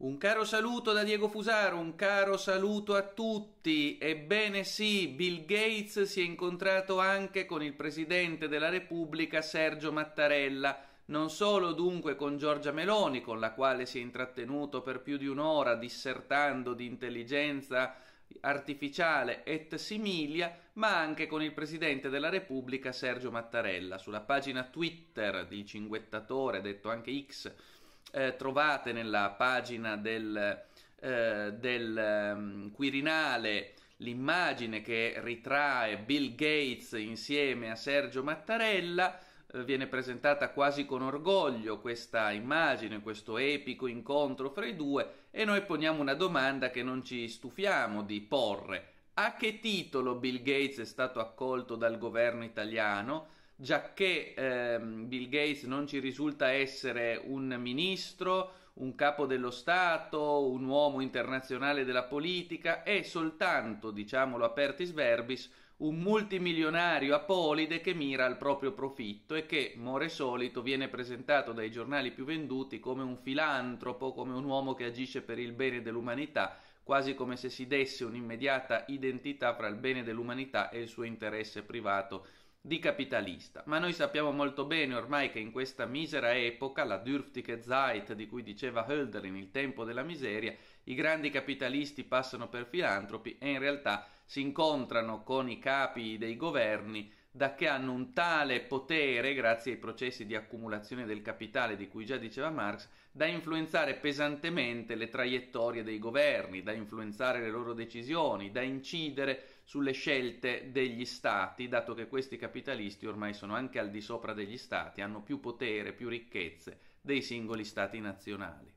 Un caro saluto da Diego Fusaro, un caro saluto a tutti. Ebbene sì, Bill Gates si è incontrato anche con il Presidente della Repubblica Sergio Mattarella, non solo dunque con Giorgia Meloni, con la quale si è intrattenuto per più di un'ora dissertando di intelligenza artificiale et similia, ma anche con il Presidente della Repubblica Sergio Mattarella. Sulla pagina Twitter di cinguettatore, detto anche X, eh, trovate nella pagina del, eh, del um, Quirinale l'immagine che ritrae Bill Gates insieme a Sergio Mattarella eh, viene presentata quasi con orgoglio questa immagine, questo epico incontro fra i due e noi poniamo una domanda che non ci stufiamo di porre. A che titolo Bill Gates è stato accolto dal governo italiano? giacché ehm, Bill Gates non ci risulta essere un ministro, un capo dello Stato, un uomo internazionale della politica, è soltanto, diciamolo apertis verbis, un multimilionario apolide che mira al proprio profitto e che, more solito, viene presentato dai giornali più venduti come un filantropo, come un uomo che agisce per il bene dell'umanità, quasi come se si desse un'immediata identità fra il bene dell'umanità e il suo interesse privato di capitalista, ma noi sappiamo molto bene ormai che in questa misera epoca, la dürftige Zeit di cui diceva Hölder in Il tempo della miseria, i grandi capitalisti passano per filantropi e in realtà si incontrano con i capi dei governi da che hanno un tale potere, grazie ai processi di accumulazione del capitale di cui già diceva Marx, da influenzare pesantemente le traiettorie dei governi, da influenzare le loro decisioni, da incidere sulle scelte degli stati, dato che questi capitalisti ormai sono anche al di sopra degli stati, hanno più potere, più ricchezze dei singoli stati nazionali.